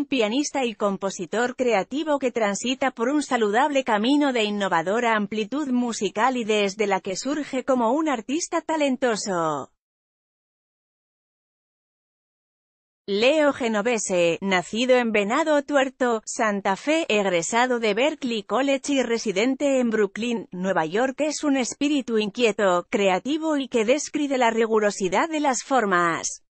un pianista y compositor creativo que transita por un saludable camino de innovadora amplitud musical y desde la que surge como un artista talentoso. Leo Genovese, nacido en Venado Tuerto, Santa Fe, egresado de Berkeley College y residente en Brooklyn, Nueva York es un espíritu inquieto, creativo y que describe la rigurosidad de las formas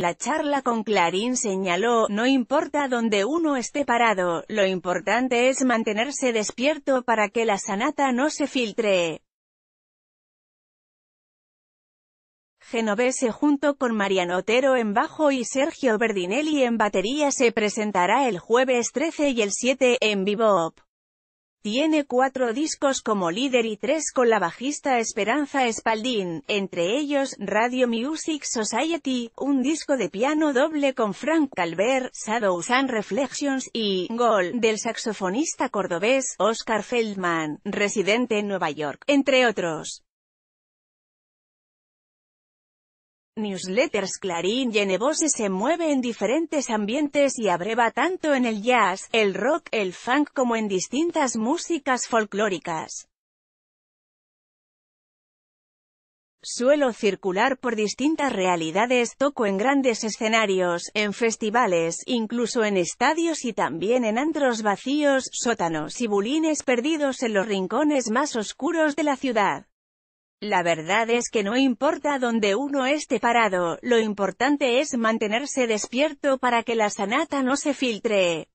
la charla con Clarín señaló, no importa donde uno esté parado, lo importante es mantenerse despierto para que la sanata no se filtre. Genovese junto con Mariano Otero en bajo y Sergio Berdinelli en batería se presentará el jueves 13 y el 7, en vivo. Tiene cuatro discos como líder y tres con la bajista Esperanza Espaldín, entre ellos Radio Music Society, un disco de piano doble con Frank Calvert, Shadows and Reflections y Gol, del saxofonista cordobés Oscar Feldman, residente en Nueva York, entre otros. newsletters Clarín Enebose se mueve en diferentes ambientes y abreva tanto en el jazz, el rock, el funk como en distintas músicas folclóricas. Suelo circular por distintas realidades, toco en grandes escenarios, en festivales, incluso en estadios y también en antros vacíos, sótanos y bulines perdidos en los rincones más oscuros de la ciudad. La verdad es que no importa dónde uno esté parado, lo importante es mantenerse despierto para que la sanata no se filtre.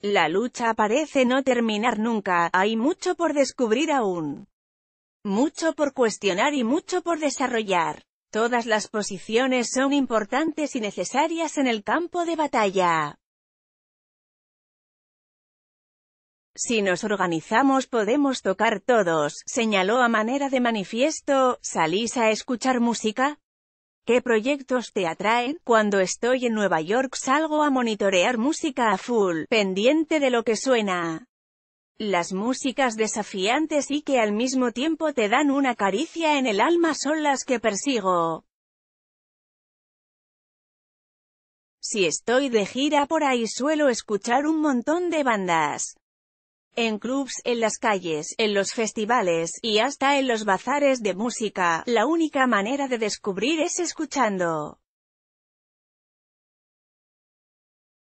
La lucha parece no terminar nunca, hay mucho por descubrir aún. Mucho por cuestionar y mucho por desarrollar. Todas las posiciones son importantes y necesarias en el campo de batalla. Si nos organizamos podemos tocar todos, señaló a manera de manifiesto, ¿salís a escuchar música? ¿Qué proyectos te atraen? Cuando estoy en Nueva York salgo a monitorear música a full, pendiente de lo que suena. Las músicas desafiantes y que al mismo tiempo te dan una caricia en el alma son las que persigo. Si estoy de gira por ahí suelo escuchar un montón de bandas en clubs, en las calles, en los festivales, y hasta en los bazares de música. La única manera de descubrir es escuchando.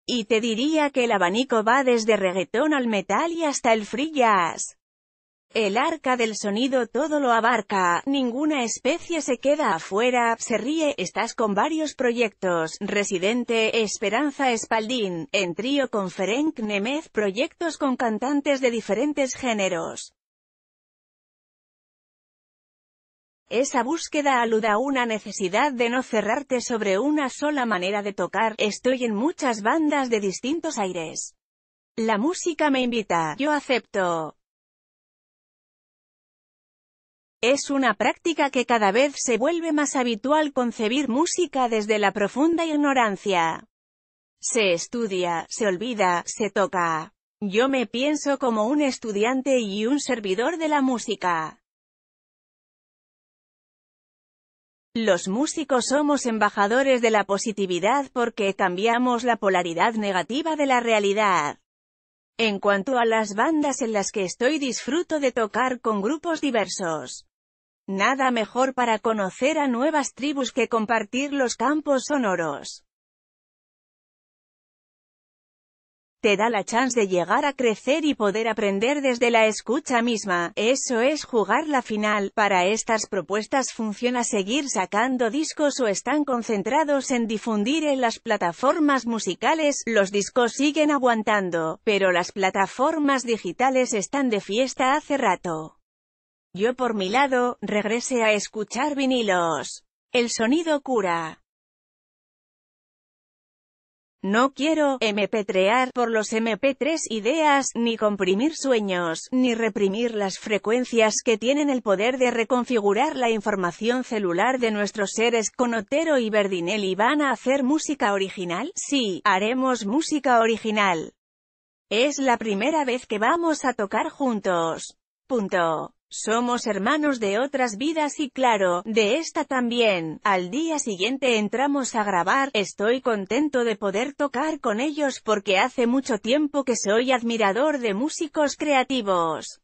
Y te diría que el abanico va desde reggaetón al metal y hasta el free jazz. El arca del sonido todo lo abarca, ninguna especie se queda afuera, se ríe, estás con varios proyectos, Residente, Esperanza Espaldín, en trío con Ferenc Nemez, proyectos con cantantes de diferentes géneros. Esa búsqueda aluda a una necesidad de no cerrarte sobre una sola manera de tocar, estoy en muchas bandas de distintos aires. La música me invita, yo acepto. Es una práctica que cada vez se vuelve más habitual concebir música desde la profunda ignorancia. Se estudia, se olvida, se toca. Yo me pienso como un estudiante y un servidor de la música. Los músicos somos embajadores de la positividad porque cambiamos la polaridad negativa de la realidad. En cuanto a las bandas en las que estoy disfruto de tocar con grupos diversos. Nada mejor para conocer a nuevas tribus que compartir los campos sonoros. Te da la chance de llegar a crecer y poder aprender desde la escucha misma, eso es jugar la final, para estas propuestas funciona seguir sacando discos o están concentrados en difundir en las plataformas musicales, los discos siguen aguantando, pero las plataformas digitales están de fiesta hace rato. Yo por mi lado, regrese a escuchar vinilos. El sonido cura. No quiero mp 3 por los MP3 ideas, ni comprimir sueños, ni reprimir las frecuencias que tienen el poder de reconfigurar la información celular de nuestros seres. Con Otero y Berdinelli van a hacer música original. Sí, haremos música original. Es la primera vez que vamos a tocar juntos. Punto. Somos hermanos de otras vidas y claro, de esta también. Al día siguiente entramos a grabar, estoy contento de poder tocar con ellos porque hace mucho tiempo que soy admirador de músicos creativos.